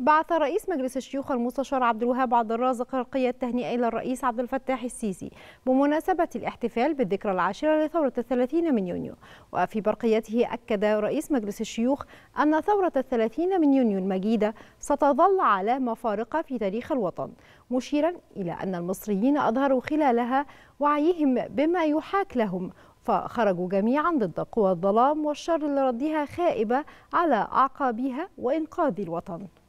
بعث رئيس مجلس الشيوخ المستشار عبد الوهاب عبد الرازق رقية التهنئة إلى الرئيس عبد الفتاح السيسي بمناسبة الاحتفال بالذكرى العاشرة لثورة الثلاثين من يونيو وفي برقيته أكد رئيس مجلس الشيوخ أن ثورة الثلاثين من يونيو المجيدة ستظل علامة فارقة في تاريخ الوطن مشيرا إلى أن المصريين أظهروا خلالها وعيهم بما يحاك لهم فخرجوا جميعا ضد قوى الظلام والشر لردها خائبة على أعقابها وإنقاذ الوطن